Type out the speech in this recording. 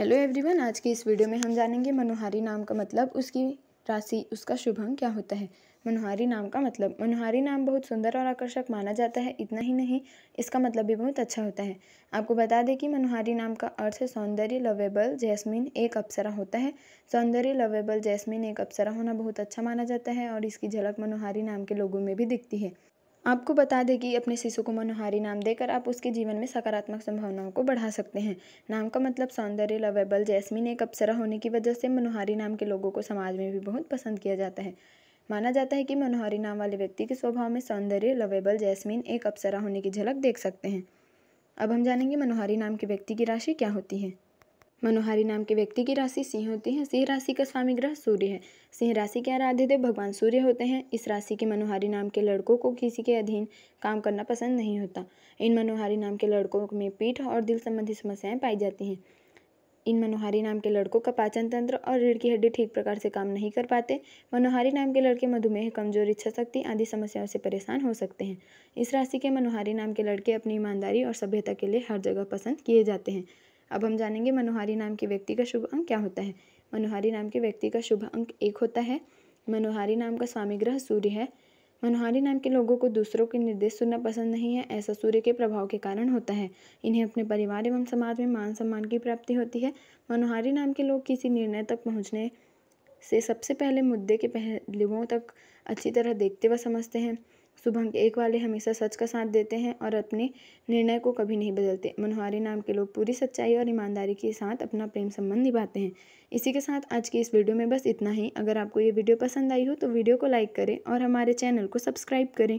hello everyone आज की इस वीडियो में हम जानेंगे मनोहारी नाम का मतलब उसकी राशि उसका शुभ क्या होता है मनोहारी नाम का मतलब मनोहारी नाम बहुत सुंदर और आकर्षक माना जाता है इतना ही नहीं इसका मतलब भी बहुत अच्छा होता है आपको बता दें कि मनोहारी नाम का अर्थ सौंदर्य लवेबल जैस्मिन एक अप्सरा होता है सौंदर्य लवेबल जैस्मिन एक अप्सरा होना बहुत अच्छा माना जाता है और इसकी झलक मनोहारी नाम के लोगों में भी दिखती है आपको बता दें कि अपने शिशु को मनोहारी नाम देकर आप उसके जीवन में सकारात्मक संभावनाओं को बढ़ा सकते हैं नाम का मतलब सौंदर्य लवेबल जैस्मिन एक अप्सरा होने की वजह से मनोहारी नाम के लोगों को समाज में भी बहुत पसंद किया जाता है माना जाता है कि मनोहारी नाम वाले व्यक्ति के स्वभाव में सौंदर्य लवेबल जैस्मिन एक अप्सरा होने की झलक देख सकते हैं अब हम जानेंगे मनोहारी नाम के व्यक्ति की राशि क्या होती है मनोहारी नाम के व्यक्ति की राशि सिंह होती है सिंह राशि का स्वामी ग्रह सूर्य है सिंह राशि के आराध्य देव भगवान सूर्य होते हैं इस राशि के मनोहारी नाम के लड़कों को किसी के अधीन काम करना पसंद नहीं होता इन मनोहारी नाम के लड़कों में पीठ और दिल संबंधी समस्याएं पाई जाती हैं इन मनोहारी नाम के लड़कों का पाचन तंत्र और रीढ़ की हड्डी ठीक प्रकार से काम नहीं कर पाते मनोहारी नाम के लड़के मधुमेह कमजोर इच्छा शक्ति आदि समस्याओं से परेशान हो सकते हैं इस राशि के मनोहारी नाम के लड़के अपनी ईमानदारी और सभ्यता के लिए हर जगह पसंद किए जाते हैं अब हम जानेंगे मनोहारी नाम के व्यक्ति का शुभ अंक क्या होता है मनोहारी नाम के व्यक्ति का शुभ अंक एक होता है मनोहारी नाम का स्वामी ग्रह सूर्य है मनोहारी नाम के लोगों को दूसरों के निर्देश सुनना पसंद नहीं है ऐसा सूर्य के प्रभाव के कारण होता है इन्हें अपने परिवार एवं समाज में मान सम्मान की प्राप्ति होती है मनोहारी नाम के लोग किसी निर्णय तक पहुँचने से सबसे पहले मुद्दे के पहलुओं तक अच्छी तरह देखते व समझते हैं शुभ के एक वाले हमेशा सच का साथ देते हैं और अपने निर्णय को कभी नहीं बदलते मनोहारी नाम के लोग पूरी सच्चाई और ईमानदारी के साथ अपना प्रेम संबंध निभाते हैं इसी के साथ आज की इस वीडियो में बस इतना ही अगर आपको ये वीडियो पसंद आई हो तो वीडियो को लाइक करें और हमारे चैनल को सब्सक्राइब करें